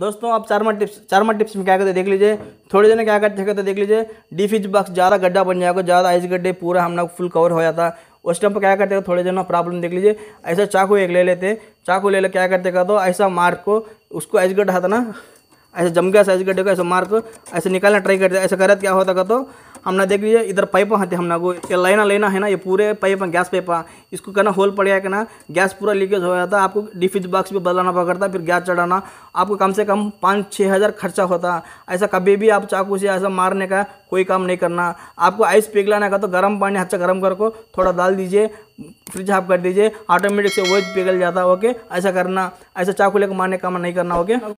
दोस्तों आप चार टिप्स चारमा टिप्स में क्या करते देख लीजिए थोड़ी देर में क्या करते करते देख लीजिए डीप बॉक्स ज़्यादा गड्ढा बन जाएगा ज़्यादा आइस गड्ढे पूरा हम लोग फुल कवर हो जाता उस टाइम पर क्या करते थोड़े देर प्रॉब्लम देख लीजिए ऐसा चाकू एक ले लेते चाकू ले ले क्या करते कर दो ऐसा मार को उसको आइस गड्ढा था ना ऐसे जम गया साइज गड्ढे को ऐसे मार को ऐसे निकालना ट्राई करते ऐसा करते क्या होता का तो हमने देख लीजिए इधर पाइप हाथे हमने को ये लाइना लेना है ना ये पूरे पाइप गैस पाइप इसको कहना होल पड़ गया ना गैस पूरा लीकेज हो जाता आपको डिफ्यूज बॉक्स भी बदलाना पड़ता फिर गैस चढ़ाना आपको कम से कम पाँच छः हज़ार खर्चा होता ऐसा कभी भी आप चाकू से ऐसा मारने का कोई काम नहीं करना आपको आइस पिघलाना का तो गर्म पानी अच्छा गर्म करके थोड़ा डाल दीजिए फ्रिज हाफ कर दीजिए ऑटोमेटिक से वो पिघल जाता ओके ऐसा करना ऐसा चाकू लेकर मारने का काम नहीं करना ओके